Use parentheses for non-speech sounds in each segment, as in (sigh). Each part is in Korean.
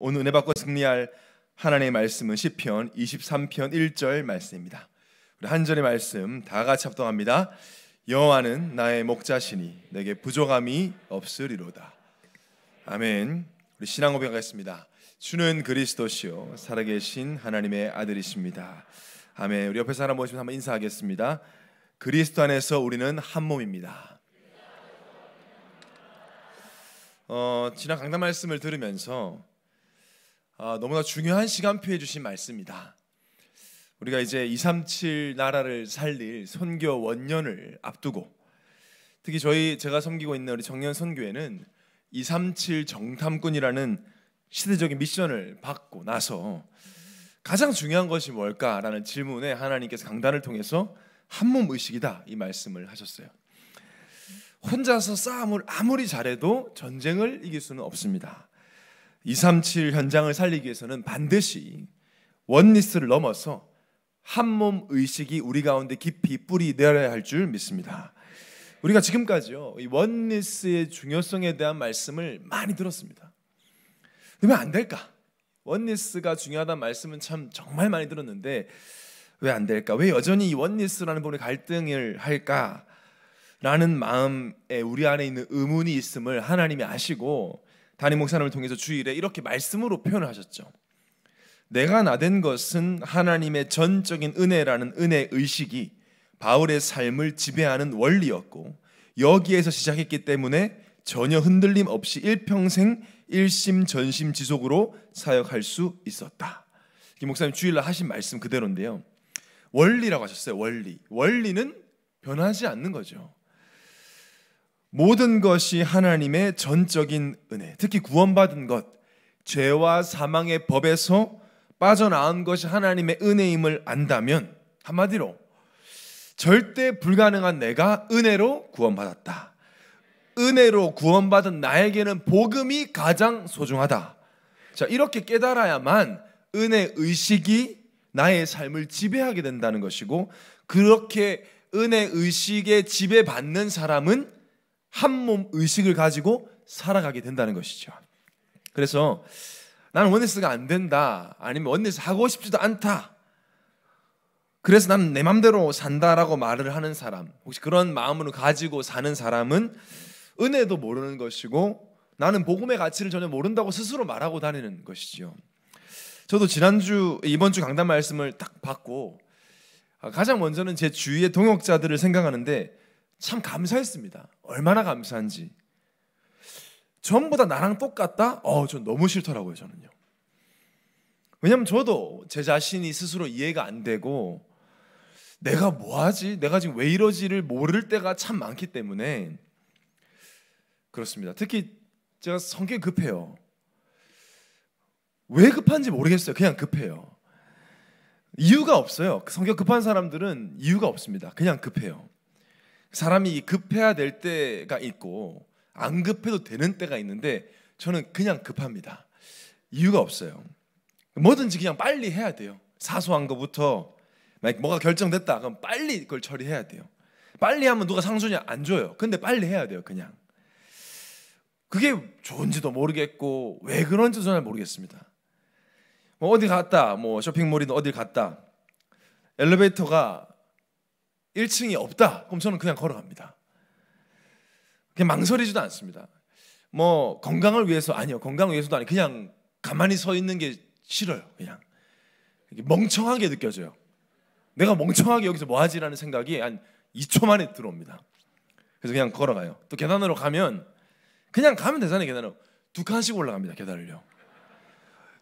오늘 은혜 받고 승리할 하나님의 말씀은 시편 23편 1절 말씀입니다. 우리 한 절의 말씀 다 같이 합동합니다. 여호와는 나의 목자시니 내게 부족함이 없으리로다. 아멘. 우리 신앙 고백하겠습니다. 주는 그리스도시요 살아계신 하나님의 아들이십니다. 아멘. 우리 옆에 사람 모시면 한번 인사하겠습니다. 그리스도 안에서 우리는 한 몸입니다. 어, 지난 강단 말씀을 들으면서 아, 너무나 중요한 시간표해 주신 말씀입니다. 우리가 이제 237 나라를 살릴 선교 원년을 앞두고 특히 저희 제가 섬기고 있는 우리 정년 선교회는 237 정탐꾼이라는 시대적인 미션을 받고 나서 가장 중요한 것이 뭘까라는 질문에 하나님께서 강단을 통해서 한몸 의식이다 이 말씀을 하셨어요. 혼자서 싸움을 아무리 잘해도 전쟁을 이길 수는 없습니다. 237 현장을 살리기 위해서는 반드시 원리스를 넘어서 한몸 의식이 우리 가운데 깊이 뿌리 내려야 할 줄 믿습니다. 우리가 지금까지요 이 원리스의 중요성에 대한 말씀을 많이 들었습니다. 근데 왜안 될까? 원리스가 중요하다는 말씀은 참 정말 많이 들었는데 왜 안 될까? 왜 여전히 이 원리스라는 부분에 갈등을 할까? 라는 마음에 우리 안에 있는 의문이 있음을 하나님이 아시고 담임 목사님을 통해서 주일에 이렇게 말씀으로 표현을 하셨죠. 내가 나된 것은 하나님의 전적인 은혜라는 은혜 의식이 바울의 삶을 지배하는 원리였고 여기에서 시작했기 때문에 전혀 흔들림 없이 일평생 일심전심 지속으로 사역할 수 있었다. 목사님 주일날 하신 말씀 그대로인데요. 원리라고 하셨어요. 원리. 원리는 변하지 않는 거죠. 모든 것이 하나님의 전적인 은혜, 특히 구원받은 것, 죄와 사망의 법에서 빠져나온 것이 하나님의 은혜임을 안다면 한마디로 절대 불가능한 내가 은혜로 구원받았다. 은혜로 구원받은 나에게는 복음이 가장 소중하다. 자, 이렇게 깨달아야만 은혜 의식이 나의 삶을 지배하게 된다는 것이고 그렇게 은혜 의식에 지배받는 사람은 한몸 의식을 가지고 살아가게 된다는 것이죠. 그래서 나는 원리스가 안 된다. 아니면 원리스 하고 싶지도 않다. 그래서 나는 내 맘대로 산다라고 말을 하는 사람, 혹시 그런 마음으로 가지고 사는 사람은 은혜도 모르는 것이고 나는 복음의 가치를 전혀 모른다고 스스로 말하고 다니는 것이죠 저도 지난주 이번 주 강단 말씀을 딱 받고 아, 가장 먼저는 제 주위의 동역자들을 생각하는데 참 감사했습니다. 얼마나 감사한지. 전부 다 나랑 똑같다? 어, 전 너무 싫더라고요, 저는요. 왜냐면 저도 제 자신이 스스로 이해가 안 되고 내가 뭐 하지? 내가 지금 왜 이러지를 모를 때가 참 많기 때문에 그렇습니다. 특히 제가 성격이 급해요. 왜 급한지 모르겠어요. 그냥 급해요. 이유가 없어요. 성격 급한 사람들은 이유가 없습니다. 그냥 급해요. 사람이 급해야 될 때가 있고 안 급해도 되는 때가 있는데 저는 그냥 급합니다. 이유가 없어요. 뭐든지 그냥 빨리 해야 돼요. 사소한 것부터 막 뭐가 결정됐다 그럼 빨리 그걸 처리해야 돼요. 빨리 하면 누가 상수냐 안 줘요. 근데 빨리 해야 돼요 그냥. 그게 좋은지도 모르겠고 왜 그런지도 잘 모르겠습니다. 뭐 어디 갔다 뭐 쇼핑몰이든 어디 갔다 엘리베이터가 1층이 없다. 그럼 저는 그냥 걸어갑니다. 그냥 망설이지도 않습니다. 뭐 건강을 위해서 아니요. 건강을 위해서도 아니 그냥 가만히 서 있는 게 싫어요. 그냥 멍청하게 느껴져요. 내가 멍청하게 여기서 뭐 하지라는 생각이 한 2초 만에 들어옵니다. 그래서 그냥 걸어가요. 또 계단으로 가면 그냥 가면 되잖아요. 계단으로 두 칸씩 올라갑니다. 계단을요.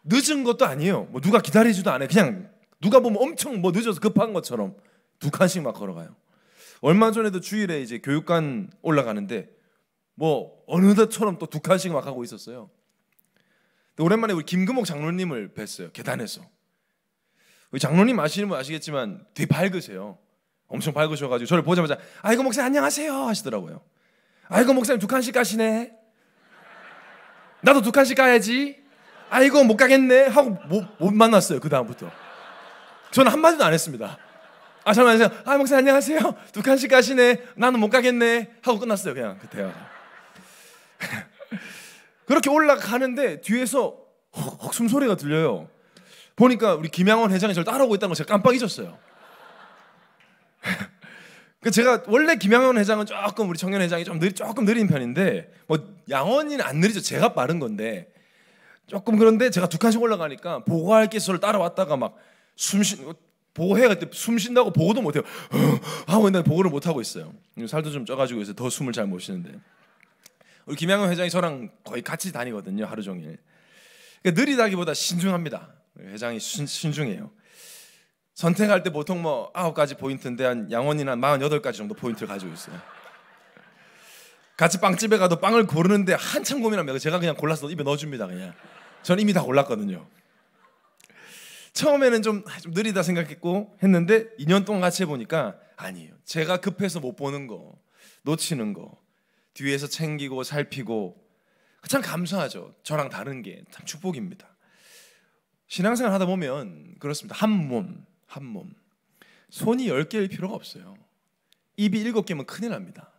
늦은 것도 아니에요. 뭐 누가 기다리지도 않아요. 그냥 누가 보면 엄청 뭐 늦어서 급한 것처럼 두 칸씩 막 걸어가요. 얼마 전에도 주일에 이제 교육관 올라가는데 뭐 어느덧처럼 또 두 칸씩 막 하고 있었어요. 오랜만에 우리 김금옥 장로님을 뵀어요. 계단에서. 우리 장로님 아시는 분 아시겠지만 되게 밝으세요. 엄청 밝으셔가지고 저를 보자마자 아이고 목사님 안녕하세요 하시더라고요. 아이고 목사님 두 칸씩 가시네. 나도 두 칸씩 가야지. 아이고 못 가겠네 하고 못, 못 만났어요 그 다음부터. 저는 한마디도 안 했습니다. 아, 잠깐만요. 아, 목사님 안녕하세요. 두 칸씩 가시네. 나는 못 가겠네. 하고 끝났어요. 그냥 그때요. (laughs) 그렇게 올라가는데 뒤에서 헉, 숨소리가 들려요. 보니까 우리 김양원 회장이 저를 따라오고 있다는 걸 제가 깜빡 잊었어요. (laughs) 그 제가 원래 김양원 회장은 조금 우리 청년 회장이 좀 느리, 조금 느린 편인데 뭐 양원이는 안 느리죠. 제가 빠른 건데 조금 그런데 제가 두 칸씩 올라가니까 보고할 게 저를 따라왔다가 막 숨쉬 는 보호해야 할때숨 쉰다고 보고도 못해요. 어, 하고 있는데 보고를 못하고 있어요. 살도 좀 쪄가지고 있어요. 더 숨을 잘 못 쉬는데. 우리 김양현 회장이 저랑 거의 같이 다니거든요. 하루 종일. 그러니까 느리다기보다 신중합니다. 회장이 신, 신중해요. 선택할 때 보통 뭐 아홉 가지 포인트인데 한 양원이나 마흔여덟 가지 정도 포인트를 가지고 있어요. 같이 빵집에 가도 빵을 고르는데 한참 고민합니다. 제가 그냥 골라서 입에 넣어줍니다. 그냥. 저는 이미 다 골랐거든요. 처음에는 좀, 아, 좀 느리다 생각했고 했는데 2년 동안 같이 해보니까 아니에요. 제가 급해서 못 보는 거, 놓치는 거, 뒤에서 챙기고 살피고 참 감사하죠. 저랑 다른 게 참 축복입니다. 신앙생활 하다 보면 그렇습니다. 한 몸, 한 몸. 손이 10개일 필요가 없어요. 입이 7개면 큰일 납니다.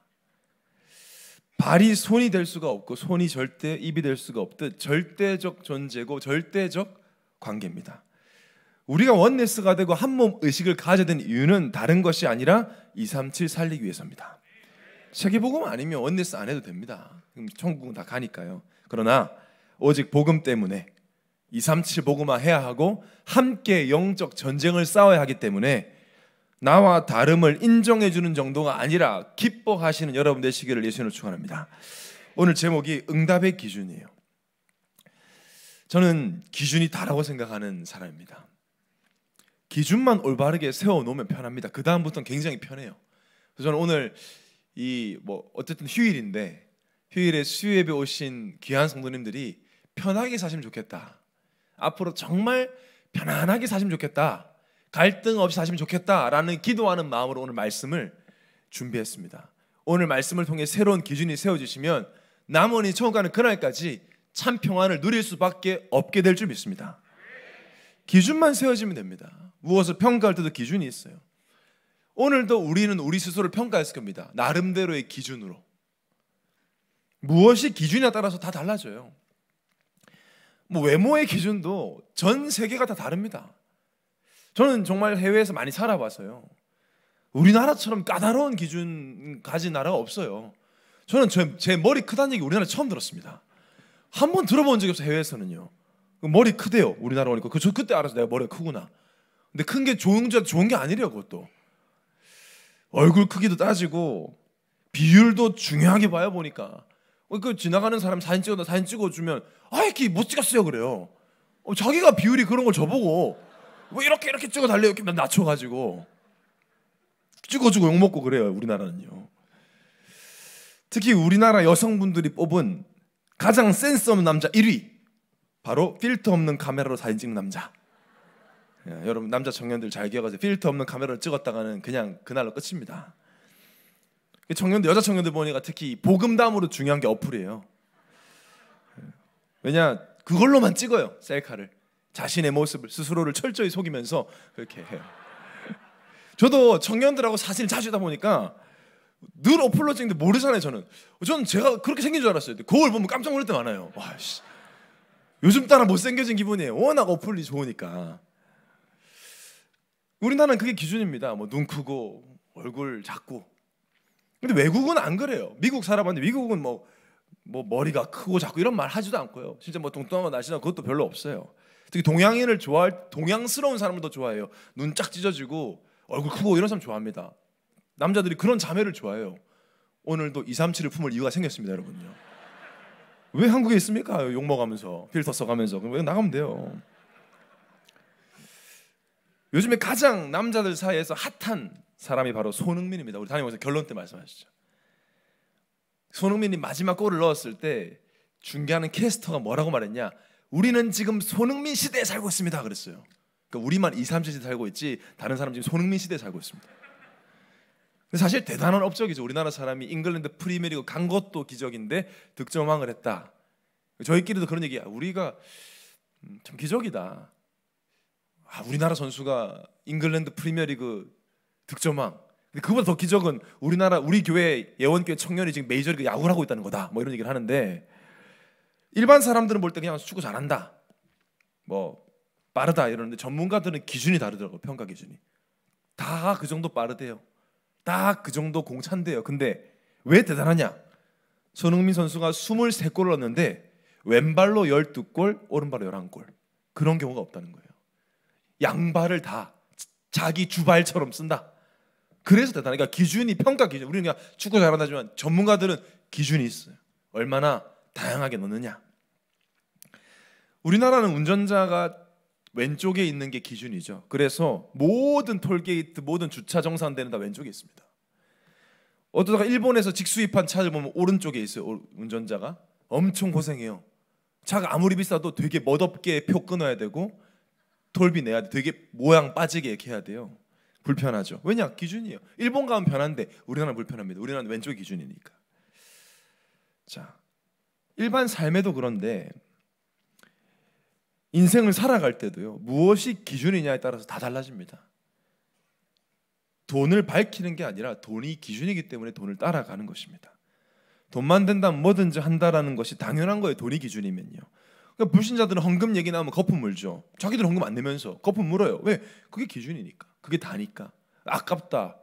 발이 손이 될 수가 없고 손이 절대 입이 될 수가 없듯 절대적 존재고 절대적 관계입니다. 우리가 원네스가 되고 한 몸 의식을 가져야 되는 이유는 다른 것이 아니라 237 살리기 위해서입니다. 세계복음 아니면 원네스 안 해도 됩니다. 천국은 다 가니까요. 그러나 오직 복음 때문에 237 복음화 해야 하고 함께 영적 전쟁을 싸워야 하기 때문에 나와 다름을 인정해 주는 정도가 아니라 기뻐하시는 여러분 되시기를 예수님으 축원합니다. 오늘 제목이 응답의 기준이에요. 저는 기준이 다라고 생각하는 사람입니다. 기준만 올바르게 세워놓으면 편합니다. 그 다음부터는 굉장히 편해요. 그래서 저는 오늘 이 뭐 어쨌든 휴일인데 휴일에 수요예배 오신 귀한 성도님들이 편하게 사시면 좋겠다. 앞으로 정말 편안하게 사시면 좋겠다. 갈등 없이 사시면 좋겠다라는 기도하는 마음으로 오늘 말씀을 준비했습니다. 오늘 말씀을 통해 새로운 기준이 세워지시면 남원이 처음 가는 그날까지 참 평안을 누릴 수밖에 없게 될 줄 믿습니다. 기준만 세워지면 됩니다. 무엇을 평가할 때도 기준이 있어요. 오늘도 우리는 우리 스스로를 평가했을 겁니다. 나름대로의 기준으로. 무엇이 기준에 따라서 다 달라져요. 뭐 외모의 기준도 전 세계가 다 다릅니다. 저는 정말 해외에서 많이 살아봐서요. 우리나라처럼 까다로운 기준 가진 나라가 없어요. 저는 제, 제 머리 크다는 얘기 우리나라 처음 들었습니다. 한 번 들어본 적이 없어요. 해외에서는요. 그 머리 크대요. 우리나라 오니까. 그, 저 그때 알아서 내가 머리가 크구나. 근데 큰 게 좋은 줄 좋은 게 아니래요, 또 얼굴 크기도 따지고 비율도 중요하게 봐요 보니까. 어, 그 지나가는 사람 사진 찍어 사진 찍어 주면 아 이렇게 못 찍었어요 그래요. 어, 자기가 비율이 그런 걸 저보고 왜 뭐 이렇게 이렇게 찍어 달래 이렇게 낮춰 가지고 찍어 주고 욕 먹고 그래요 우리나라는요. 특히 우리나라 여성분들이 뽑은 가장 센스 없는 남자 1위 바로 필터 없는 카메라로 사진 찍는 남자. 예, 여러분 남자 청년들 잘 기억하세요. 필터 없는 카메라를 찍었다가는 그냥 그날로 끝입니다. 청년들 여자 청년들 보니까 특히 보금담으로 중요한 게 어플이에요. 예, 왜냐 그걸로만 찍어요 셀카를 자신의 모습을 스스로를 철저히 속이면서 그렇게 해요. 저도 청년들하고 사진을 자주 다 보니까 늘 어플로 찍는데 모르잖아요 저는. 저는 제가 그렇게 생긴 줄 알았어요. 거울 보면 깜짝 놀랄 때 많아요. 와 씨. 요즘 따라 못생겨진 기분이에요. 워낙 어플이 좋으니까. 우리나라는 그게 기준입니다. 뭐 눈 크고 얼굴 작고. 근데 외국은 안 그래요. 미국 살아봤는데 미국은 뭐, 뭐 머리가 크고 작고 이런 말 하지도 않고요. 진짜 뭐 동남아 날씨나 그것도 별로 없어요. 특히 동양인을 좋아할 동양스러운 사람을 더 좋아해요. 눈짝 찢어지고 얼굴 크고 이런 사람 좋아합니다. 남자들이 그런 자매를 좋아해요. 오늘도 237을 품을 이유가 생겼습니다, 여러분요. 왜 한국에 있습니까? 욕 먹으면서 필터 써가면서 왜 나가면 돼요. 요즘에 가장 남자들 사이에서 핫한 사람이 바로 손흥민입니다. 우리 담임선생 결론 때 말씀하시죠. 손흥민이 마지막 골을 넣었을 때 중계하는 캐스터가 뭐라고 말했냐? 우리는 지금 손흥민 시대에 살고 있습니다. 그랬어요. 그러니까 우리만 2, 3세대 살고 있지 다른 사람 지금 손흥민 시대에 살고 있습니다. 근데 사실 대단한 업적이죠. 우리나라 사람이 잉글랜드 프리미어리그 간 것도 기적인데 득점왕을 했다. 저희끼리도 그런 얘기야. 우리가 음, 참 기적이다. 아, 우리나라 선수가 잉글랜드 프리미어리그 득점왕. 근데 그보다 더 기적은 우리나라 우리 교회 예원교회 청년이 지금 메이저리그 야구를 하고 있다는 거다. 뭐 이런 얘기를 하는데 일반 사람들은 볼 때 그냥 축구 잘한다. 뭐 빠르다 이러는데 전문가들은 기준이 다르더라고 평가 기준이. 다 그 정도 빠르대요. 딱 그 정도 공찬대요. 근데 왜 대단하냐? 손흥민 선수가 23골을 넣는데 왼발로 12골, 오른발로 11골. 그런 경우가 없다는 거예요. 양발을 다 자기 주발처럼 쓴다. 그래서 대단해. 그러니까 기준이 평가 기준. 우리는 그냥 축구 잘한다지만 전문가들은 기준이 있어요. 얼마나 다양하게 넣느냐. 우리나라는 운전자가 왼쪽에 있는 게 기준이죠. 그래서 모든 톨게이트, 모든 주차 정산대는 다 왼쪽에 있습니다. 어쩌다가 일본에서 직수입한 차를 보면 오른쪽에 있어요. 운전자가 엄청 고생해요. 차가 아무리 비싸도 되게 멋없게 표 끊어야 되고 돌비 내야 돼. 되게 모양 빠지게 이렇게 해야 돼요. 불편하죠. 왜냐? 기준이에요. 일본 가면 편한데 우리나라는 불편합니다. 우리나라는 왼쪽 기준이니까. 자. 일반 삶에도 그런데 인생을 살아갈 때도요. 무엇이 기준이냐에 따라서 다 달라집니다. 돈을 밝히는 게 아니라 돈이 기준이기 때문에 돈을 따라가는 것입니다. 돈만 된다면 뭐든지 한다라는 것이 당연한 거예요. 돈이 기준이면요. 그러니까 불신자들은 헌금 얘기 나오면 거품 물죠. 자기들 헌금 안 내면서 거품 물어요. 왜? 그게 기준이니까. 그게 다니까. 아깝다.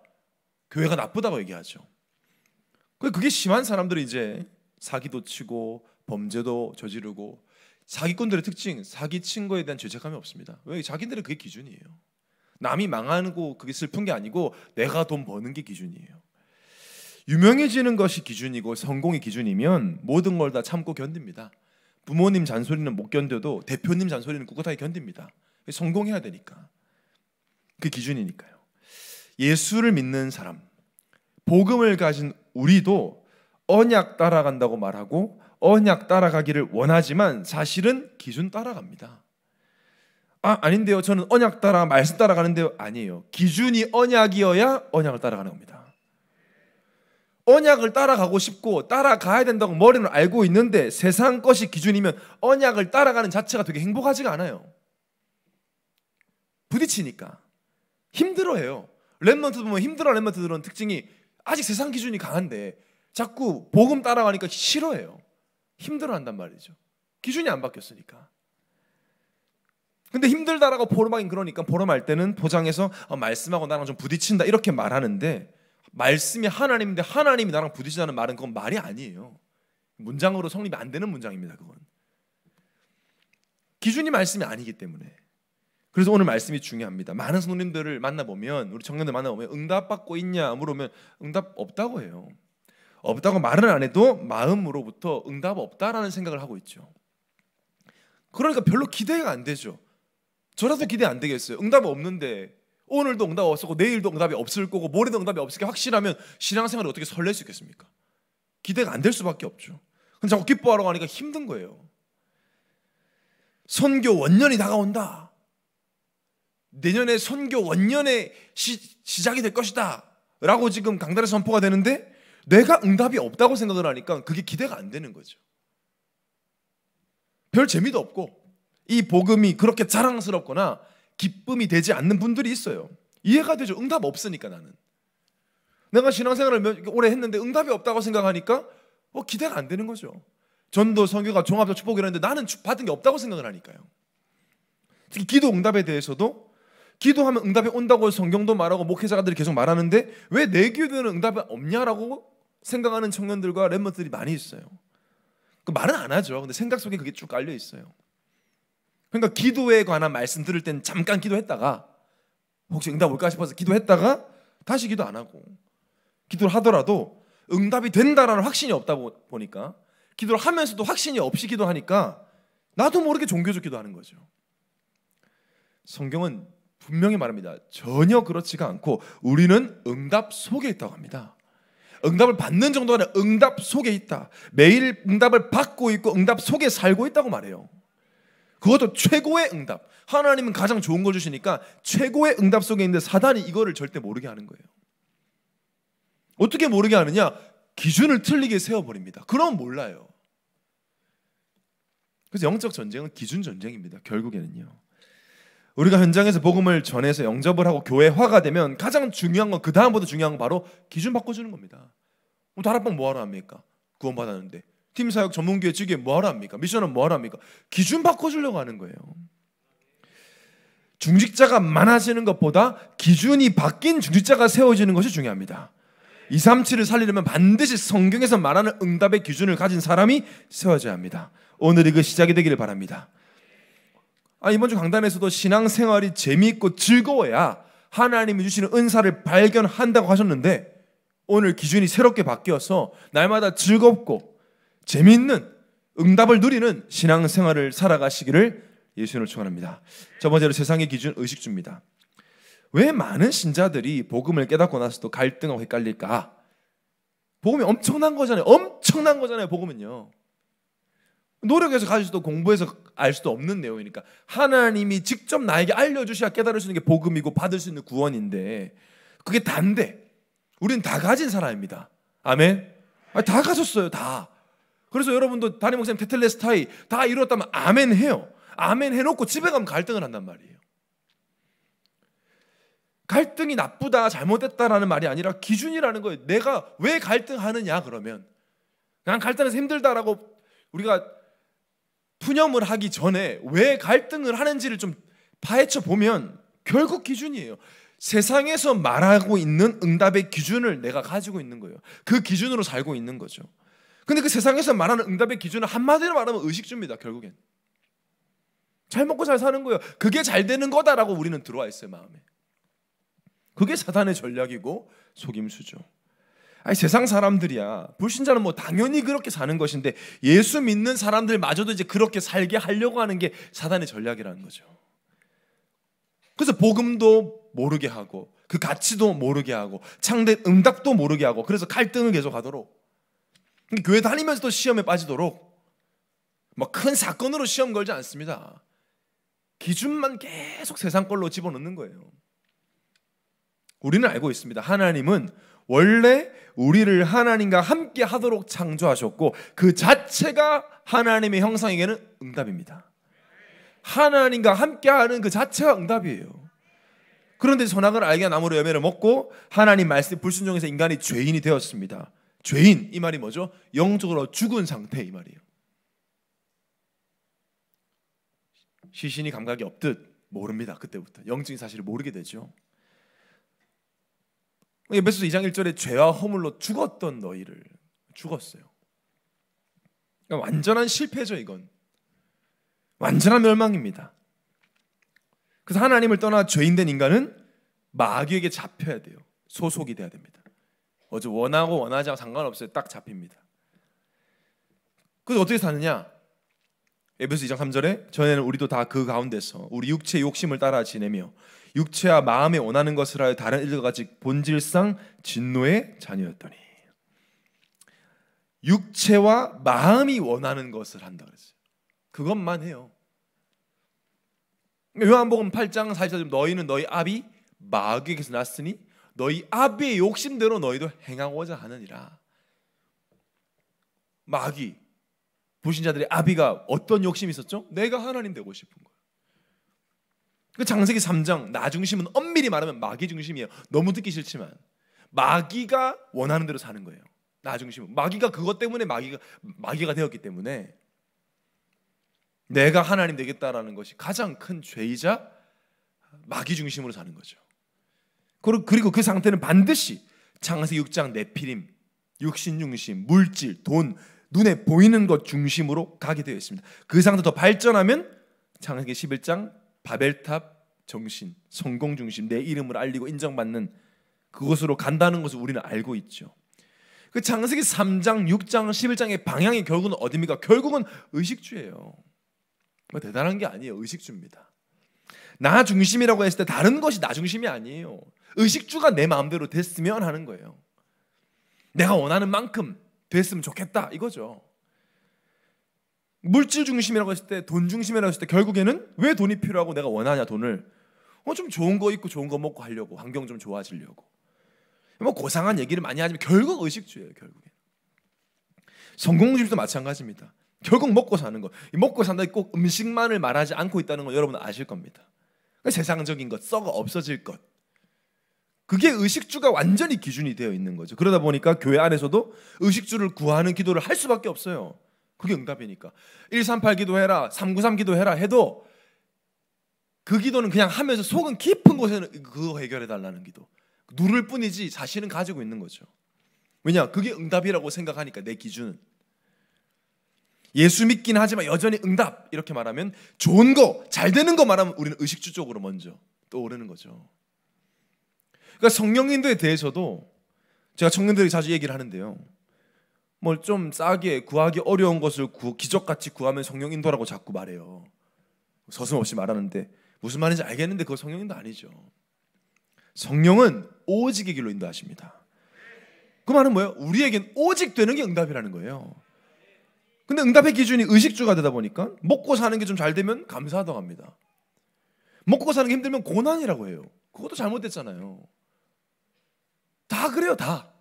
교회가 나쁘다고 얘기하죠. 그게 심한 사람들이 이제 사기도 치고 범죄도 저지르고 사기꾼들의 특징, 사기친 거에 대한 죄책감이 없습니다. 왜? 자기들은 그게 기준이에요. 남이 망하고 그게 슬픈 게 아니고 내가 돈 버는 게 기준이에요. 유명해지는 것이 기준이고 성공이 기준이면 모든 걸 다 참고 견딥니다. 부모님 잔소리는 못 견뎌도 대표님 잔소리는 꿋꿋하게 견딥니다. 성공해야 되니까. 그 기준이니까요. 예수를 믿는 사람, 복음을 가진 우리도 언약 따라간다고 말하고 언약 따라가기를 원하지만 사실은 기준 따라갑니다. 아, 아닌데요. 저는 언약 따라 말씀 따라가는데요. 아니에요. 기준이 언약이어야 언약을 따라가는 겁니다. 언약을 따라가고 싶고 따라가야 된다고 머리는 알고 있는데 세상 것이 기준이면 언약을 따라가는 자체가 되게 행복하지가 않아요. 부딪히니까 힘들어해요. 렘먼트 보면 힘들어 렘먼트들은 특징이 아직 세상 기준이 강한데 자꾸 복음 따라가니까 싫어해요. 힘들어한단 말이죠. 기준이 안 바뀌었으니까. 근데 힘들다라고 보름하긴 그러니까 보름할 때는 보장해서 어, 말씀하고 나랑 좀 부딪힌다 이렇게 말하는데 말씀이 하나님인데 하나님이 나랑 부딪히자는 말은 그건 말이 아니에요. 문장으로 성립이 안 되는 문장입니다. 그건 기준이 말씀이 아니기 때문에. 그래서 오늘 말씀이 중요합니다. 많은 성도님들을 만나보면 우리 청년들 만나보면 응답받고 있냐 물으면 응답 없다고 해요. 없다고 말은 안 해도 마음으로부터 응답 없다라는 생각을 하고 있죠. 그러니까 별로 기대가 안 되죠. 저라도 기대 안 되겠어요. 응답 없는데 오늘도 응답 없었고 내일도 응답이 없을 거고 모레도 응답이 없을 게 확실하면 신앙생활을 어떻게 설렐 수 있겠습니까? 기대가 안 될 수밖에 없죠. 근데 자꾸 기뻐하러 가니까 힘든 거예요. 선교 원년이 다가온다. 내년에 선교 원년의 시, 작이될 것이다. 라고 지금 강단에 선포가 되는데 내가 응답이 없다고 생각을 하니까 그게 기대가 안 되는 거죠. 별 재미도 없고 이 복음이 그렇게 자랑스럽거나 기쁨이 되지 않는 분들이 있어요. 이해가 되죠. 응답 없으니까 나는. 내가 신앙생활을 오래 했는데 응답이 없다고 생각하니까 뭐 기대가 안 되는 거죠. 전도, 성교가 종합적 축복이라는데 나는 받은 게 없다고 생각을 하니까요. 특히 기도 응답에 대해서도 기도하면 응답이 온다고 성경도 말하고 목회자들이 계속 말하는데 왜 내 기도는 응답이 없냐라고 생각하는 청년들과 랩몬들이 많이 있어요. 그 말은 안 하죠. 근데 생각 속에 그게 쭉 깔려 있어요. 그러니까 기도에 관한 말씀 들을 땐 잠깐 기도했다가 혹시 응답 올까 싶어서 기도했다가 다시 기도 안 하고 기도를 하더라도 응답이 된다라는 확신이 없다 보니까 기도를 하면서도 확신이 없이 기도하니까 나도 모르게 종교적 기도하는 거죠. 성경은 분명히 말합니다. 전혀 그렇지가 않고 우리는 응답 속에 있다고 합니다. 응답을 받는 정도가 아니라 응답 속에 있다. 매일 응답을 받고 있고 응답 속에 살고 있다고 말해요. 그것도 최고의 응답. 하나님은 가장 좋은 걸 주시니까 최고의 응답 속에 있는데 사단이 이거를 절대 모르게 하는 거예요. 어떻게 모르게 하느냐? 기준을 틀리게 세워버립니다. 그럼 몰라요. 그래서 영적 전쟁은 기준 전쟁입니다. 결국에는요. 우리가 현장에서 복음을 전해서 영접을 하고 교회화가 되면 가장 중요한 건 그 다음보다 중요한 건 바로 기준 바꿔주는 겁니다. 뭐 다락방 뭐하러 합니까? 구원받았는데 팀 사역 전문기회 측이 뭘 합니까? 미션은 뭘 뭐 합니까? 기준 바꿔주려고 하는 거예요. 중직자가 많아지는 것보다 기준이 바뀐 중직자가 세워지는 것이 중요합니다. 2, 3, 7을 살리려면 반드시 성경에서 말하는 응답의 기준을 가진 사람이 세워져야 합니다. 오늘이 그 시작이 되기를 바랍니다. 아, 이번 주 강단에서도 신앙생활이 재미있고 즐거워야 하나님이 주시는 은사를 발견한다고 하셨는데 오늘 기준이 새롭게 바뀌어서 날마다 즐겁고 재미있는 응답을 누리는 신앙생활을 살아가시기를 예수님을 축원합니다. 첫 번째로 세상의 기준 의식주입니다. 왜 많은 신자들이 복음을 깨닫고 나서도 갈등하고 헷갈릴까? 복음이 엄청난 거잖아요. 엄청난 거잖아요. 복음은요. 노력해서 가질 수도 공부해서 알 수도 없는 내용이니까 하나님이 직접 나에게 알려주셔야 깨달을 수 있는 게 복음이고 받을 수 있는 구원인데 그게 단데 우리는 다 가진 사람입니다. 아멘. 아, 다 가졌어요. 다. 그래서 여러분도 다니 목사님 테텔레스타이 다 이뤘다면 아멘 해요. 아멘 해놓고 집에 가면 갈등을 한단 말이에요. 갈등이 나쁘다, 잘못됐다라는 말이 아니라 기준이라는 거예요. 내가 왜 갈등하느냐 그러면 난 갈등해서 힘들다라고 우리가 푸념을 하기 전에 왜 갈등을 하는지를 좀 파헤쳐 보면 결국 기준이에요. 세상에서 말하고 있는 응답의 기준을 내가 가지고 있는 거예요. 그 기준으로 살고 있는 거죠. 근데 그 세상에서 말하는 응답의 기준은 한마디로 말하면 의식주입니다. 결국엔. 잘 먹고 잘 사는 거예요. 그게 잘 되는 거다라고 우리는 들어와 있어요, 마음에. 그게 사단의 전략이고 속임수죠. 아니 세상 사람들이야. 불신자는 뭐 당연히 그렇게 사는 것인데 예수 믿는 사람들마저도 이제 그렇게 살게 하려고 하는 게 사단의 전략이라는 거죠. 그래서 복음도 모르게 하고 그 가치도 모르게 하고 창대 응답도 모르게 하고 그래서 갈등을 계속하도록 교회 다니면서도 시험에 빠지도록 막큰 뭐 사건으로 시험 걸지 않습니다. 기준만 계속 세상 걸로 집어넣는 거예요. 우리는 알고 있습니다. 하나님은 원래 우리를 하나님과 함께 하도록 창조하셨고 그 자체가 하나님의 형상에게는 응답입니다. 하나님과 함께 하는 그 자체가 응답이에요. 그런데 선악을 알게 나무로 열매를 먹고 하나님 말씀 불순종해서 인간이 죄인이 되었습니다. 죄인 이 말이 뭐죠? 영적으로 죽은 상태 이 말이에요. 시신이 감각이 없듯 모릅니다. 그때부터 영적인 사실을 모르게 되죠. 에베소 2장 1절에 죄와 허물로 죽었던 너희를 죽었어요. 그러니까 완전한 실패죠 이건. 완전한 멸망입니다. 그래서 하나님을 떠나 죄인된 인간은 마귀에게 잡혀야 돼요. 소속이 돼야 됩니다. 어제 뭐 원하고 원하지 않고 상관없어요. 딱 잡힙니다. 그래서 어떻게 사느냐? 에베소 2장 3절에 전에는 우리도 다 그 가운데서 우리 육체의 욕심을 따라 지내며 육체와 마음에 원하는 것을 하여 다른 일과 같이 본질상 진노의 자녀였더니 육체와 마음이 원하는 것을 한다 그랬어요. 그것만 해요. 그러니까 요한복음 8장 4절 너희는 너희 아비 마귀에게서 났으니 너희 아비의 욕심대로 너희도 행하고자 하느니라. 마귀 불신자들의 아비가 어떤 욕심이 있었죠? 내가 하나님 되고 싶은 거그 장세기 3장 나 중심은 엄밀히 말하면 마귀 중심이에요. 너무 듣기 싫지만 마귀가 원하는 대로 사는 거예요. 나 중심은 마귀가 그것 때문에 마귀가 마귀가 되었기 때문에 내가 하나님 되겠다라는 것이 가장 큰 죄이자 마귀 중심으로 사는 거죠. 그리고 그 상태는 반드시 창세기 6장 내피림, 육신 중심, 물질, 돈, 눈에 보이는 것 중심으로 가게 되어 있습니다. 그 상태 더 발전하면 창세기 11장 바벨탑 정신, 성공 중심, 내 이름을 알리고 인정받는 그곳으로 간다는 것을 우리는 알고 있죠. 그 창세기 3장, 6장, 11장의 방향이 결국은 어디입니까? 결국은 의식주예요. 뭐 대단한 게 아니에요. 의식주입니다. 나 중심이라고 했을 때 다른 것이 나 중심이 아니에요. 의식주가 내 마음대로 됐으면 하는 거예요. 내가 원하는 만큼 됐으면 좋겠다 이거죠. 물질 중심이라고 했을 때, 돈 중심이라고 했을 때 결국에는 왜 돈이 필요하고 내가 원하냐 돈을 어, 좀 좋은 거 입고 좋은 거 먹고 하려고 환경 좀 좋아지려고 뭐 고상한 얘기를 많이 하지만 결국 의식주예요 결국에 성공 중도 마찬가지입니다. 결국 먹고 사는 거. 먹고 산다 꼭 음식만을 말하지 않고 있다는 건 여러분 아실 겁니다. 세상적인 것, 썩어 없어질 것. 그게 의식주가 완전히 기준이 되어 있는 거죠. 그러다 보니까 교회 안에서도 의식주를 구하는 기도를 할 수밖에 없어요. 그게 응답이니까. 138 기도해라, 393 기도해라 해도 그 기도는 그냥 하면서 속은 깊은 곳에는 그거 해결해 달라는 기도. 누를 뿐이지 자신은 가지고 있는 거죠. 왜냐? 그게 응답이라고 생각하니까 내 기준은. 예수 믿긴 하지만 여전히 응답 이렇게 말하면 좋은 거, 잘 되는 거 말하면 우리는 의식주 쪽으로 먼저 떠오르는 거죠. 그러니까 성령인도에 대해서도 제가 청년들이 자주 얘기를 하는데요. 뭘 좀 싸게 구하기 어려운 것을 구, 기적같이 구하면 성령 인도라고 자꾸 말해요. 서슴없이 말하는데 무슨 말인지 알겠는데 그거 성령 인도 아니죠. 성령은 오직의 길로 인도하십니다. 그 말은 뭐예요? 우리에겐 오직 되는 게 응답이라는 거예요. 근데 응답의 기준이 의식주가 되다 보니까 먹고 사는 게 좀 잘 되면 감사하다고 합니다. 먹고 사는 게 힘들면 고난이라고 해요. 그것도 잘못됐잖아요. 다 그래요, 다.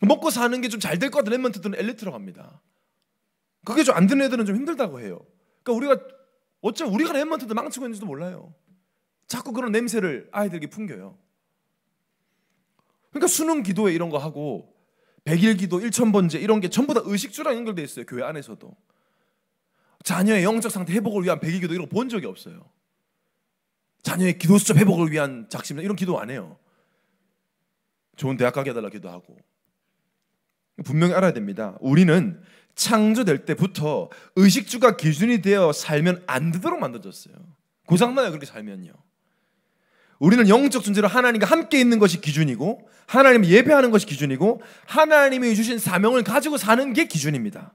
먹고 사는 게 좀 잘 될 것 같은 랩먼트들은 엘리트로 갑니다. 그게 좀 안 되는 애들은 좀 힘들다고 해요. 그러니까 우리가 어째 우리가 랩먼트들 망치고 있는지도 몰라요. 자꾸 그런 냄새를 아이들에게 풍겨요. 그러니까 수능 기도에 이런 거 하고 백일 기도, 일천번제 이런 게 전부 다 의식주랑 연결돼 있어요. 교회 안에서도. 자녀의 영적 상태 회복을 위한 백일 기도 이런 거 본 적이 없어요. 자녀의 기도 수첩 회복을 위한 작심 이런 기도 안 해요. 좋은 대학 가게 해달라 기도하고 분명히 알아야 됩니다. 우리는 창조될 때부터 의식주가 기준이 되어 살면 안 되도록 만들어졌어요. 고장나요 그렇게 살면요. 우리는 영적 존재로 하나님과 함께 있는 것이 기준이고 하나님을 예배하는 것이 기준이고 하나님이 주신 사명을 가지고 사는 게 기준입니다.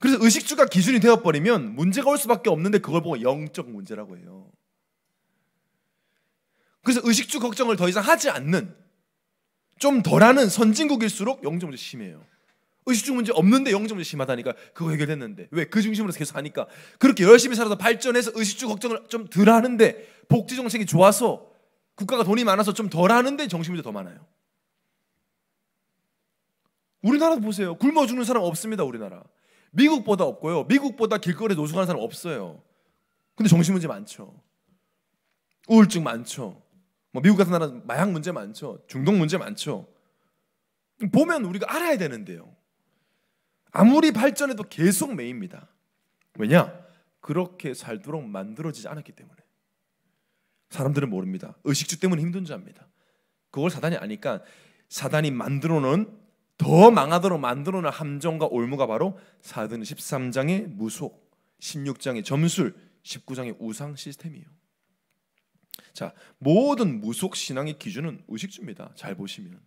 그래서 의식주가 기준이 되어버리면 문제가 올 수밖에 없는데 그걸 보고 영적 문제라고 해요. 그래서 의식주 걱정을 더 이상 하지 않는 좀 덜하는 선진국일수록 영적 문제 심해요. 의식주 문제 없는데 영적 문제 심하다니까 그거 해결했는데 왜 그 중심으로 계속 하니까 그렇게 열심히 살아서 발전해서 의식주 걱정을 좀덜 하는데 복지 정책이 좋아서 국가가 돈이 많아서 좀덜 하는데 정신 문제 더 많아요. 우리나라 보세요. 굶어 죽는 사람 없습니다. 우리나라 미국보다 없고요. 미국보다 길거리 에 노숙하는 사람 없어요. 근데 정신 문제 많죠. 우울증 많죠. 뭐 미국 같은 나라 마약 문제 많죠. 중독 문제 많죠. 보면 우리가 알아야 되는데요. 아무리 발전해도 계속 메입니다 왜냐? 그렇게 살도록 만들어지지 않았기 때문에. 사람들은 모릅니다. 의식주 때문에 힘든 자입니다. 그걸 사단이 아니까 사단이 만들어 놓은 더 망하도록 만들어 놓은 함정과 올무가 바로 사도는 13장의 무속, 16장의 점술, 19장의 우상 시스템이에요. 자, 모든 무속 신앙의 기준은 의식주입니다. 잘 보시면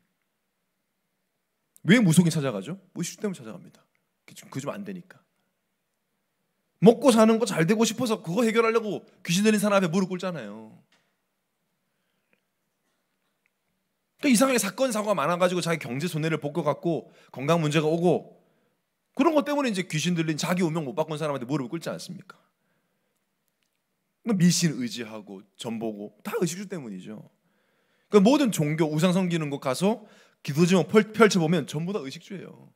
왜 무속이 찾아가죠? 의식주 때문에 찾아갑니다. 그좀 안 되니까. 먹고 사는 거 잘 되고 싶어서 그거 해결하려고 귀신 들린 사람 앞에 무릎 꿇잖아요. 그러니까 이상하게 사건 사고가 많아가지고 자기 경제 손해를 벗겨갖고 건강 문제가 오고 그런 것 때문에 이제 귀신 들린 자기 운명 못 바꾼 사람한테 무릎 꿇지 않습니까? 뭐 미신 의지하고 전보고 다 의식주 때문이죠. 그러니까 모든 종교 우상 섬기는 곳 가서 기도 제목 펼쳐 보면 전부 다 의식주예요.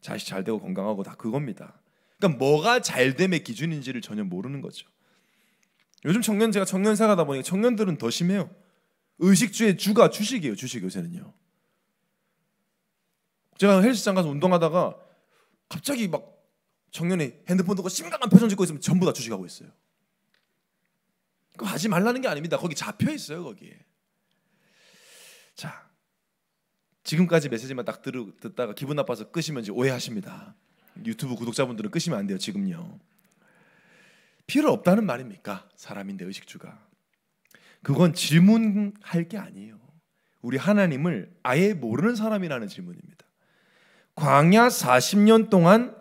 자식 잘 되고 건강하고 다 그겁니다. 그러니까 뭐가 잘됨의 기준인지를 전혀 모르는 거죠. 요즘 청년 제가 청년사가다 보니 까 청년들은 더 심해요. 의식주의 주가 주식이에요. 주식 요새는요. 제가 헬스장 가서 운동하다가 갑자기 막 청년이 핸드폰 들고 심각한 표정 짓고 있으면 전부 다 주식하고 있어요. 하지 말라는 게 아닙니다. 거기 잡혀 있어요, 거기에. 자, 지금까지 메시지만 딱 들, 듣다가 기분 나빠서 끄시면 이제 오해하십니다. 유튜브 구독자분들은 끄시면 안 돼요, 지금요. 필요 없다는 말입니까? 사람인데 의식주가. 그건 질문할 게 아니에요. 우리 하나님을 아예 모르는 사람이라는 질문입니다. 광야 40년 동안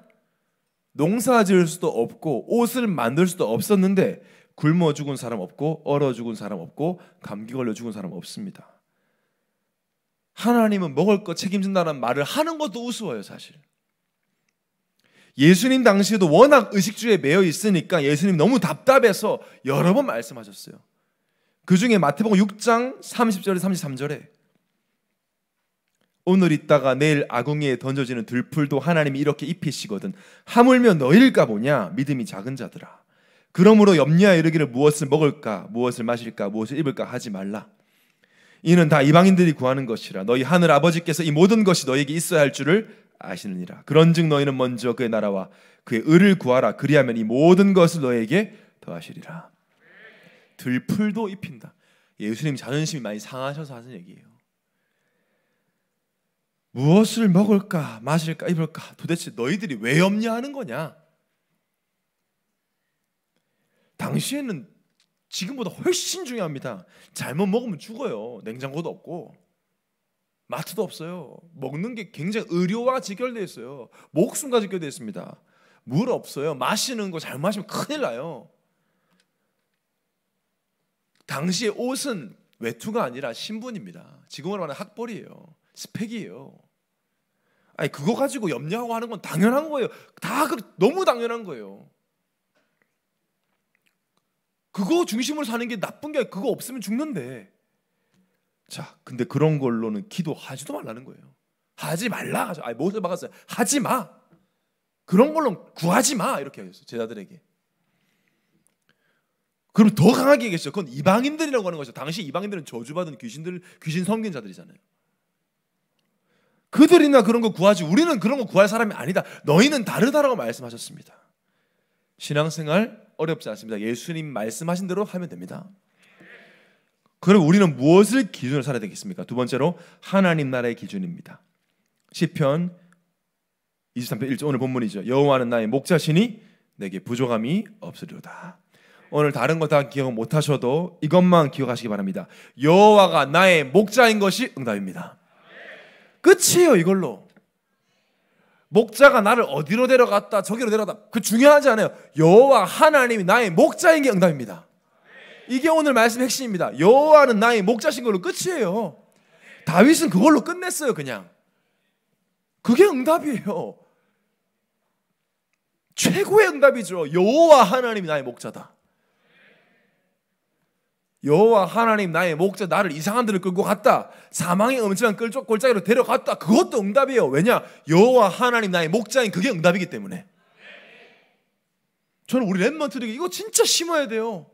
농사 지을 수도 없고 옷을 만들 수도 없었는데 굶어 죽은 사람 없고 얼어 죽은 사람 없고 감기 걸려 죽은 사람 없습니다. 하나님은 먹을 것 책임진다는 말을 하는 것도 우스워요, 사실. 예수님 당시에도 워낙 의식주에 매여 있으니까 예수님 너무 답답해서 여러 번 말씀하셨어요. 그 중에 마태복음 6장 30절에 33절에 오늘 있다가 내일 아궁이에 던져지는 들풀도 하나님이 이렇게 입히시거든 하물며 너희일까 보냐 믿음이 작은 자들아 그러므로 염려하여 이르기를 무엇을 먹을까 무엇을 마실까 무엇을 입을까 하지 말라 이는 다 이방인들이 구하는 것이라 너희 하늘 아버지께서 이 모든 것이 너희에게 있어야 할 줄을 아시느니라 그런즉 너희는 먼저 그의 나라와 그의 의를 구하라 그리하면 이 모든 것을 너희에게 더하시리라 들풀도 입힌다 예수님 자존심이 많이 상하셔서 하는 얘기예요 무엇을 먹을까 마실까 입을까 도대체 너희들이 왜 염려하는 거냐 당시에는 지금보다 훨씬 중요합니다. 잘못 먹으면 죽어요. 냉장고도 없고 마트도 없어요. 먹는 게 굉장히 의료와 직결되어 있어요. 목숨과 직결되어 있습니다. 물 없어요. 마시는 거 잘못 마시면 큰일 나요. 당시의 옷은 외투가 아니라 신분입니다. 지금으로 말하면 학벌이에요. 스펙이에요. 아니 그거 가지고 염려하고 하는 건 당연한 거예요. 다 그, 너무 당연한 거예요. 그거 중심으로 사는 게 나쁜 게 그거 없으면 죽는데. 자, 근데 그런 걸로는 기도하지도 말라는 거예요. 하지 말라. 하죠 아니, 못을 막았어요. 하지 마. 그런 걸로 구하지 마. 이렇게 하겠어요. 제자들에게. 그럼 더 강하게 얘기했어요 그건 이방인들이라고 하는 거죠. 당시 이방인들은 저주받은 귀신들, 귀신 섬긴 자들이잖아요. 그들이나 그런 거 구하지 우리는 그런 거 구할 사람이 아니다. 너희는 다르다라고 말씀하셨습니다. 신앙생활 어렵지 않습니다. 예수님 말씀하신 대로 하면 됩니다. 그럼 우리는 무엇을 기준으로 살아야 되겠습니까? 두 번째로 하나님 나라의 기준입니다. 시편 23편 1절 오늘 본문이죠. 여호와는 나의 목자시니 내게 부족함이 없으리로다. 오늘 다른 거다 기억 못 하셔도 이것만 기억하시기 바랍니다. 여호와가 나의 목자인 것이 응답입니다. 끝이에요, 이걸로. 목자가 나를 어디로 데려갔다 저기로 데려갔다 그 중요하지 않아요. 여호와 하나님이 나의 목자인 게 응답입니다. 이게 오늘 말씀 핵심입니다. 여호와는 나의 목자신 걸로 끝이에요. 다윗은 그걸로 끝냈어요, 그냥. 그게 응답이에요. 최고의 응답이죠. 여호와 하나님이 나의 목자다. 여호와 하나님 나의 목자 나를 이상한 데로 끌고 갔다. 사망의 엄청난 골짜기로 데려갔다. 그것도 응답이에요. 왜냐? 여호와 하나님 나의 목자인 그게 응답이기 때문에. 저는 우리 랩먼트들에게 이거 진짜 심어야 돼요.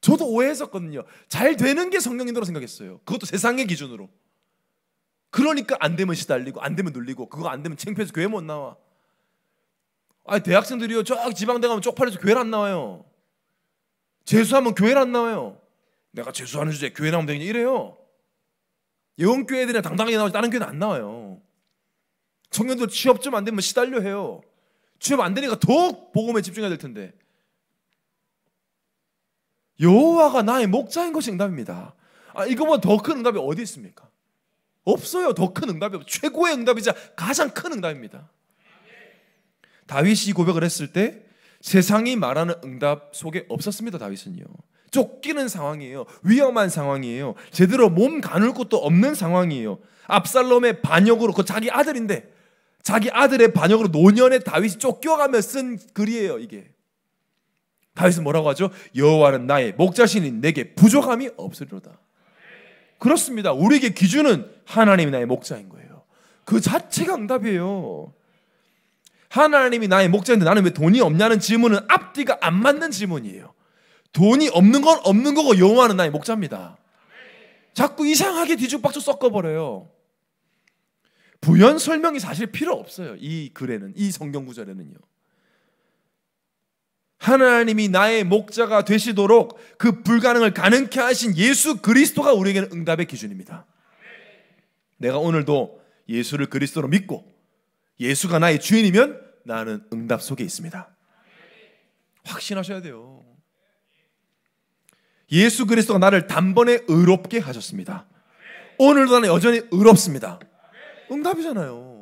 저도 오해했었거든요. 잘 되는 게 성경인으로 생각했어요. 그것도 세상의 기준으로. 그러니까 안 되면 시달리고 안 되면 눌리고 그거 안 되면 창피해서 교회 못 나와. 아 대학생들이요. 저 지방대 가면 쪽팔려서 교회 를안 나와요. 재수하면 교회 를안 나와요. 내가 재수하는 주제 에 교회 나오면 되겠냐 이래요. 예교회들이 당당하게 나오지 다른 교회는 안 나와요. 청년들 취업 좀 안 되면 뭐 시달려 해요. 취업 안 되니까 더욱 복음에 집중해야 될 텐데. 여호와가 나의 목자인 것이 응답입니다. 아, 이거보다 뭐 더큰 응답이 어디 있습니까? 없어요. 더 큰 응답이 없어요. 최고의 응답이자 가장 큰 응답입니다. 다윗이 고백을 했을 때 세상이 말하는 응답 속에 없었습니다. 다윗은요. 쫓기는 상황이에요. 위험한 상황이에요. 제대로 몸 가눌 곳도 없는 상황이에요. 압살롬의 반역으로 그 자기 아들인데 자기 아들의 반역으로 노년의 다윗이 쫓겨가며 쓴 글이에요. 이게 다윗은 뭐라고 하죠? 여호와는 나의 목자신인 내게 부족함이 없으리로다. 그렇습니다. 우리에게 기준은 하나님이 나의 목자인 거예요. 그 자체가 응답이에요. 하나님이 나의 목자인데 나는 왜 돈이 없냐는 질문은 앞뒤가 안 맞는 질문이에요. 돈이 없는 건 없는 거고 여호와 나의 목자입니다. 자꾸 이상하게 뒤죽박죽 섞어버려요. 부연 설명이 사실 필요 없어요. 이 글에는 이 성경 구절에는요. 하나님이 나의 목자가 되시도록 그 불가능을 가능케 하신 예수 그리스도가 우리에게는 응답의 기준입니다. 내가 오늘도 예수를 그리스도로 믿고 예수가 나의 주인이면 나는 응답 속에 있습니다. 확신하셔야 돼요. 예수 그리스도가 나를 단번에 의롭게 하셨습니다. 오늘도 나는 여전히 의롭습니다. 응답이잖아요.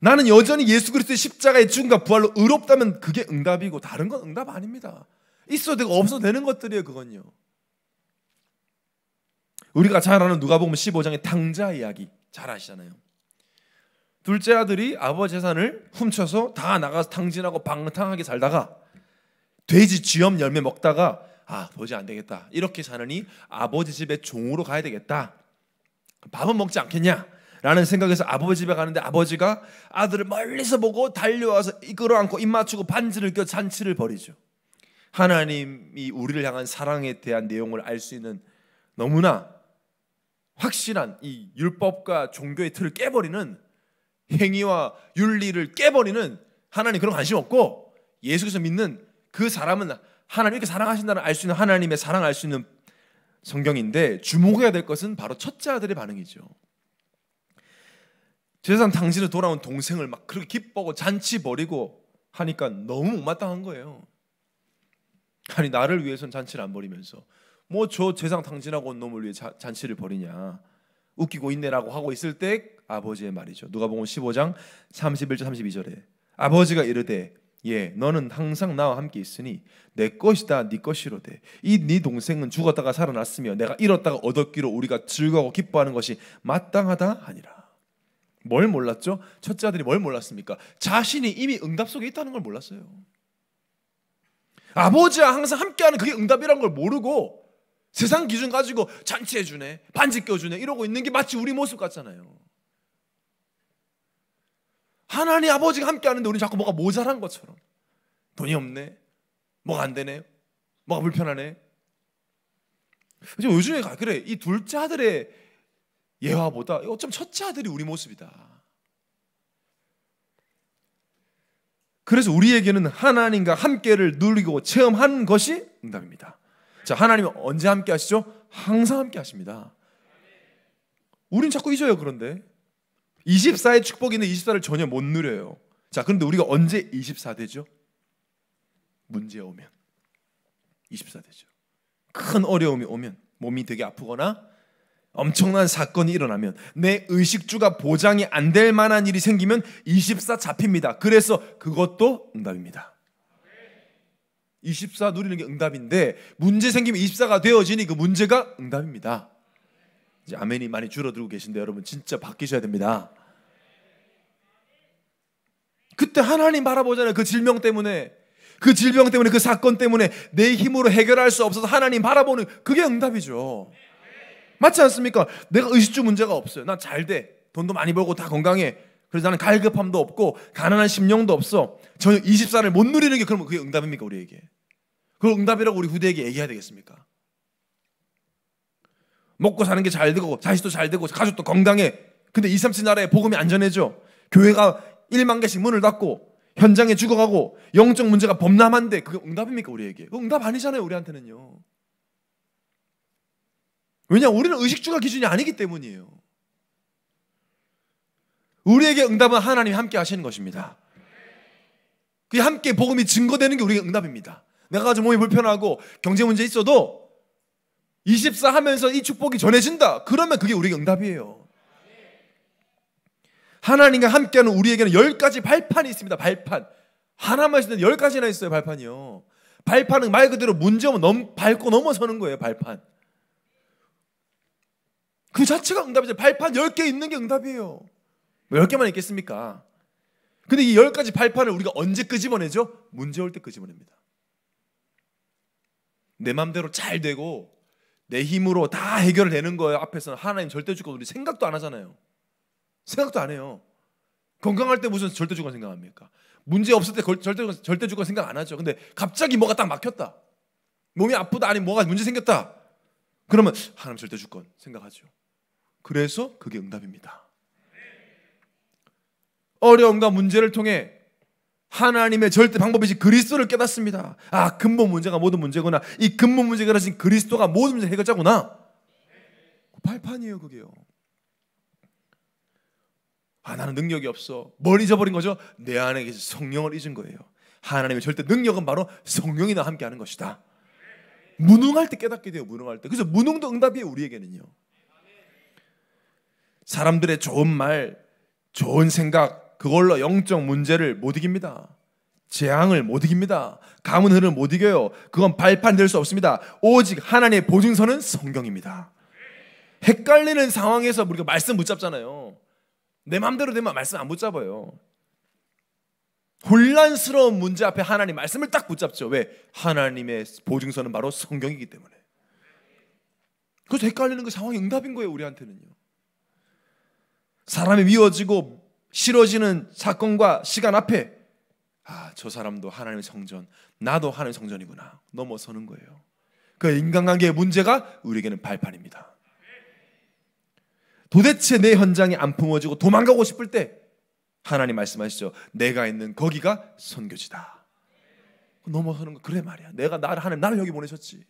나는 여전히 예수 그리스도의 십자가의 죽음과 부활로 의롭다면 그게 응답이고 다른 건 응답 아닙니다. 있어도 되고 없어도 되는 것들이에요, 그건요. 우리가 잘 아는 누가복음 15장의 탕자 이야기 잘 아시잖아요. 둘째 아들이 아버지 재산을 훔쳐서 다 나가서 탕진하고 방탕하게 살다가 돼지 쥐염 열매 먹다가 아 도저히 안 되겠다 이렇게 사느니 아버지 집에 종으로 가야 되겠다 밥은 먹지 않겠냐 라는 생각에서 아버지 집에 가는데 아버지가 아들을 멀리서 보고 달려와서 이끌어 안고 입 맞추고 반지를 껴 잔치를 벌이죠 하나님이 우리를 향한 사랑에 대한 내용을 알 수 있는 너무나 확실한 이 율법과 종교의 틀을 깨버리는 행위와 윤리를 깨버리는 하나님 그런 관심 없고 예수께서 믿는 그 사람은 하나님 이렇게 사랑하신다는 알 수 있는 하나님의 사랑 알 수 있는 성경인데 주목해야 될 것은 바로 첫째 아들의 반응이죠. 제사 당신은 돌아온 동생을 막 그렇게 기뻐하고 잔치 벌이고 하니까 너무 못마땅한 거예요. 아니 나를 위해선 잔치를 안 벌이면서 뭐 저제사 당신하고 온 놈을 위해 자, 잔치를 벌이냐 웃기고 있네라고 하고 있을 때 아버지의 말이죠. 누가복음 15장 31절 32절에 아버지가 이르되 예, 너는 항상 나와 함께 있으니 내 것이다 네 것이로되 이 네 동생은 죽었다가 살아났으며 내가 잃었다가 얻었기로 우리가 즐거워 기뻐하는 것이 마땅하다 하니라. 뭘 몰랐죠? 첫째 아들이 뭘 몰랐습니까? 자신이 이미 응답 속에 있다는 걸 몰랐어요. 아버지와 항상 함께하는 그게 응답이란 걸 모르고 세상 기준 가지고 잔치해 주네, 반지 껴 주네 이러고 있는 게 마치 우리 모습 같잖아요. 하나님 아버지가 함께 하는데 우리 자꾸 뭐가 모자란 것처럼 돈이 없네, 뭐가 안 되네, 뭐가 불편하네. 요즘에 그래 이 둘째 아들의 예화보다 어쩜 첫째 아들이 우리 모습이다. 그래서 우리에게는 하나님과 함께를 누리고 체험한 것이 응답입니다. 자, 하나님은 언제 함께 하시죠? 항상 함께 하십니다. 우린 자꾸 잊어요, 그런데. 24의 축복이 있는 24를 전혀 못 누려요. 자, 그런데 우리가 언제 24 되죠? 문제 오면 24 되죠. 큰 어려움이 오면 몸이 되게 아프거나 엄청난 사건이 일어나면 내 의식주가 보장이 안 될 만한 일이 생기면 24 잡힙니다. 그래서 그것도 응답입니다. 24 누리는 게 응답인데 문제 생기면 24가 되어지니 그 문제가 응답입니다. 이제 아멘이 많이 줄어들고 계신데 여러분 진짜 바뀌셔야 됩니다. 그때 하나님 바라보잖아요. 그 질병 때문에 그 질병 때문에 그 사건 때문에 내 힘으로 해결할 수 없어서 하나님 바라보는 그게 응답이죠. 맞지 않습니까? 내가 의식주 문제가 없어요. 난 잘 돼. 돈도 많이 벌고 다 건강해. 그래서 나는 갈급함도 없고 가난한 심령도 없어. 전혀 24를 못 누리는 게 그러면 그게 응답입니까 우리에게? 그 응답이라고 우리 후대에게 얘기해야 되겠습니까? 먹고 사는 게 잘 되고 자식도 잘 되고 가족도 건강해. 근데 2, 3층 나라에 복음이 안전해져. 교회가 1만 개씩 문을 닫고 현장에 죽어가고 영적 문제가 범람한데 그게 응답입니까 우리에게? 응답 아니잖아요 우리한테는요. 왜냐 우리는 의식주가 기준이 아니기 때문이에요. 우리에게 응답은 하나님이 함께 하시는 것입니다. 그 함께 복음이 증거되는 게 우리의 응답입니다. 내가 가지고 몸이 불편하고 경제 문제 있어도 24 하면서 이 축복이 전해진다. 그러면 그게 우리에게 응답이에요. 하나님과 함께하는 우리에게는 열 가지 발판이 있습니다. 발판. 하나만 있으면 열 가지나 있어요. 발판이요. 발판은 말 그대로 문제면 넘, 밟고 넘어서는 거예요. 발판. 그 자체가 응답이죠. 발판 10개 있는 게 응답이에요. 뭐 10개만 있겠습니까? 근데 이 10가지 발판을 우리가 언제 끄집어내죠? 문제 올 때 끄집어냅니다. 내 맘대로 잘 되고 내 힘으로 다 해결되는 거예요. 앞에서는 하나님 절대 주권 우리 생각도 안 하잖아요. 생각도 안 해요. 건강할 때 무슨 절대 주권 생각합니까? 문제 없을 때 절대 절대 주권 생각 안 하죠. 근데 갑자기 뭐가 딱 막혔다. 몸이 아프다 아니 뭐가 문제 생겼다. 그러면 하나님 절대 주권 생각하죠. 그래서 그게 응답입니다. 어려움과 문제를 통해 하나님의 절대 방법이지 그리스도를 깨닫습니다. 아, 근본 문제가 모든 문제구나. 이 근본 문제가 하신 그리스도가 모든 문제 해결자구나. 발판이에요, 그게요. 아, 나는 능력이 없어. 뭘 잊어버린 거죠? 내 안에 계신 성령을 잊은 거예요. 하나님의 절대 능력은 바로 성령이 나 함께 하는 것이다. 무능할 때 깨닫게 돼요, 무능할 때. 그래서 무능도 응답이에요, 우리에게는요. 사람들의 좋은 말, 좋은 생각, 그걸로 영적 문제를 못 이깁니다. 재앙을 못 이깁니다. 감은 흐를 못 이겨요. 그건 발판될 수 없습니다. 오직 하나님의 보증서는 성경입니다. 헷갈리는 상황에서 우리가 말씀 못 잡잖아요. 내 마음대로 되면 말씀 안 붙잡아요. 혼란스러운 문제 앞에 하나님 말씀을 딱 붙잡죠. 왜? 하나님의 보증서는 바로 성경이기 때문에. 그래서 헷갈리는 그 상황이 응답인 거예요, 우리한테는요. 사람이 미워지고 싫어지는 사건과 시간 앞에 아, 저 사람도 하나님의 성전, 나도 하나님의 성전이구나. 넘어서는 거예요. 그 인간관계의 문제가 우리에게는 발판입니다. 도대체 내 현장이 안 품어지고 도망가고 싶을 때 하나님 말씀하시죠. 내가 있는 거기가 선교지다. 넘어서는 거 그래 말이야. 내가 나를 하나님 나를 여기 보내셨지.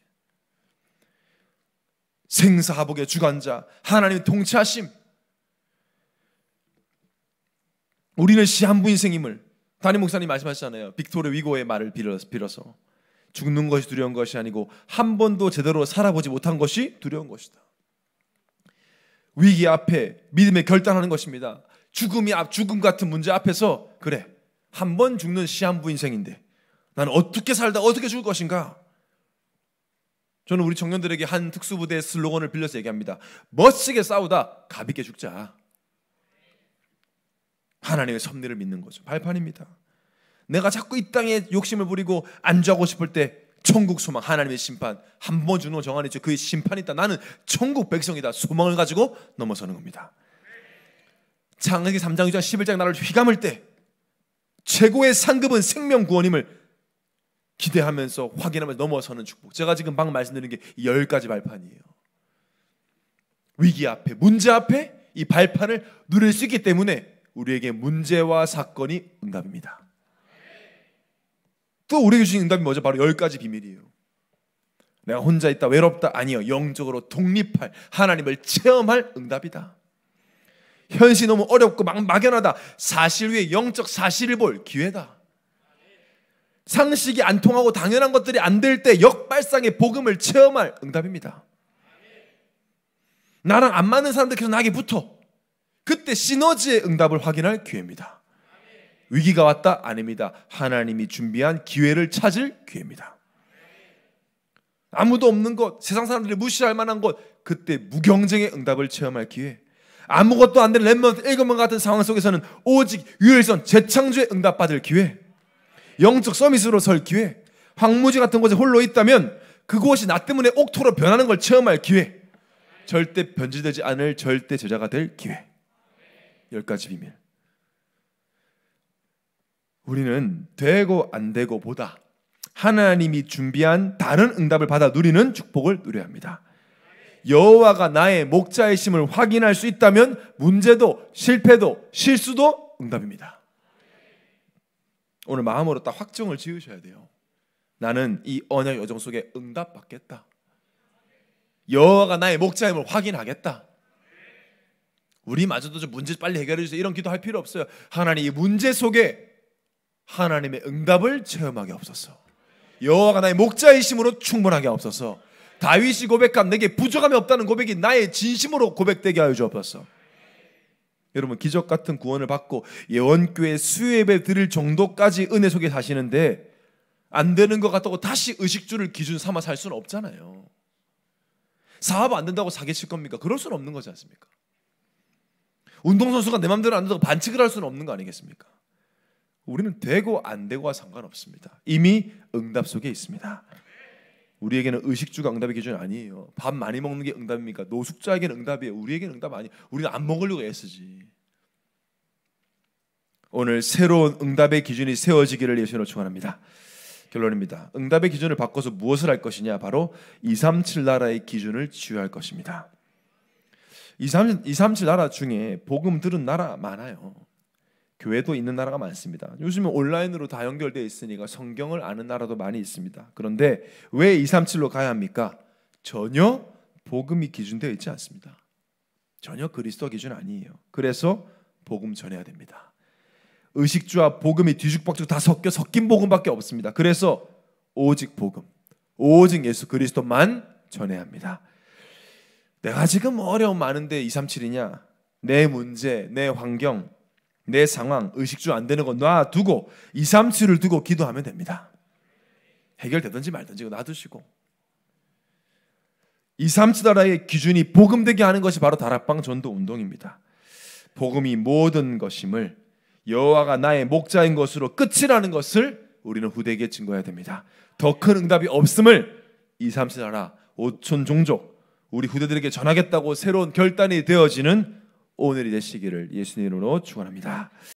생사하복의 주관자, 하나님의 통치하심, 우리는 시한부 인생임을 담임 목사님 말씀하셨잖아요 빅토르 위고의 말을 빌어서 죽는 것이 두려운 것이 아니고 한 번도 제대로 살아보지 못한 것이 두려운 것이다. 위기 앞에 믿음의 결단하는 것입니다. 죽음이 앞 죽음 같은 문제 앞에서 그래 한 번 죽는 시한부 인생인데 나는 어떻게 살다 어떻게 죽을 것인가? 저는 우리 청년들에게 한 특수부대의 슬로건을 빌려서 얘기합니다. 멋지게 싸우다 가볍게 죽자. 하나님의 섭리를 믿는 거죠. 발판입니다. 내가 자꾸 이 땅에 욕심을 부리고 안주하고 싶을 때 천국 소망 하나님의 심판 한 번 주는 정한 있죠. 그 심판이 있다. 나는 천국 백성이다. 소망을 가지고 넘어서는 겁니다. 창세기 3장 2장 11장 나를 휘감을 때 최고의 상급은 생명 구원임을 기대하면서 확인하면서 넘어서는 축복. 제가 지금 막 말씀드린 게열 가지 발판이에요. 위기 앞에 문제 앞에 이 발판을 누릴 수 있기 때문에 우리에게 문제와 사건이 응답입니다. 또 우리에게 주신 응답이 뭐죠? 바로 열 가지 비밀이에요. 내가 혼자 있다 외롭다 아니요 영적으로 독립할 하나님을 체험할 응답이다. 현실 너무 어렵고 막 막연하다. 사실 위에 영적 사실을 볼 기회다. 상식이 안 통하고 당연한 것들이 안 될 때 역발상의 복음을 체험할 응답입니다. 나랑 안 맞는 사람들 계속 나에게 붙어. 그때 시너지의 응답을 확인할 기회입니다. 위기가 왔다? 아닙니다. 하나님이 준비한 기회를 찾을 기회입니다. 아무도 없는 것, 세상 사람들이 무시할 만한 것, 그때 무경쟁의 응답을 체험할 기회. 아무것도 안 되는 랩먼트 일곱만 같은 상황 속에서는 오직 유일선 재창조의 응답받을 기회. 영적 서밋으로 설 기회. 황무지 같은 곳에 홀로 있다면 그곳이 나 때문에 옥토로 변하는 걸 체험할 기회. 절대 변질되지 않을 절대 제자가 될 기회. 열 가지 비밀. 우리는 되고 안 되고 보다 하나님이 준비한 다른 응답을 받아 누리는 축복을 누려 합니다. 여호와가 나의 목자의심을 확인할 수 있다면 문제도 실패도 실수도 응답입니다. 오늘 마음으로 딱 확정을 지으셔야 돼요. 나는 이 언약 여정 속에 응답받겠다. 여호와가 나의 목자임을 확인하겠다. 우리마저도 좀 문제 빨리 해결해 주세요. 이런 기도할 필요 없어요. 하나님 이 문제 속에 하나님의 응답을 체험하게 없어서 여호와가 나의 목자이심으로 충분하게 없어서 다윗이 고백한 내게 부족함이 없다는 고백이 나의 진심으로 고백되게 하여 주옵소서. 여러분 기적 같은 구원을 받고 예원교회 수예배 드릴 정도까지 은혜 속에 사시는데 안 되는 것 같다고 다시 의식주를 기준 삼아 살 수는 없잖아요. 사업 안 된다고 사기칠 겁니까? 그럴 수는 없는 거지 않습니까? 운동선수가 내맘대로안돼다 반칙을 할 수는 없는 거 아니겠습니까? 우리는 되고 안 되고와 상관없습니다. 이미 응답 속에 있습니다. 우리에게는 의식주가 응답의 기준이 아니에요. 밥 많이 먹는 게 응답입니까? 노숙자에게는 응답이에요. 우리에게는 응답 아니. 우리는 안 먹으려고 애쓰지. 오늘 새로운 응답의 기준이 세워지기를 예수님으로 축원합니다. 결론입니다. 응답의 기준을 바꿔서 무엇을 할 것이냐? 바로 237 나라의 기준을 치유할 것입니다. 2, 3 7 나라 중에 복음 들은 나라 많아요. 교회도 있는 나라가 많습니다. 요즘은 온라인으로 다 연결되어 있으니까 성경을 아는 나라도 많이 있습니다. 그런데 왜 2, 3, 7로 가야 합니까? 전혀 복음이 기준되어 있지 않습니다. 전혀 그리스도 기준 아니에요. 그래서 복음 전해야 됩니다. 의식주와 복음이 뒤죽박죽 다 섞여 섞인 복음밖에 없습니다. 그래서 오직 복음, 오직 예수 그리스도만 전해야 합니다. 내가 지금 어려움 많은데 2, 3, 7이냐? 내 문제, 내 환경, 내 상황, 의식주 안 되는 건 놔두고 2, 3, 7을 두고 기도하면 됩니다. 해결되든지 말든지 놔두시고 2, 3, 7나라의 기준이 복음되게 하는 것이 바로 다락방 전도 운동입니다. 복음이 모든 것임을 여호와가 나의 목자인 것으로 끝이라는 것을 우리는 후대에게 증거해야 됩니다. 더 큰 응답이 없음을 2, 3, 7나라 5천 종족 우리 후대들에게 전하겠다고 새로운 결단이 되어지는 오늘이 되시기를 예수님으로 축원합니다.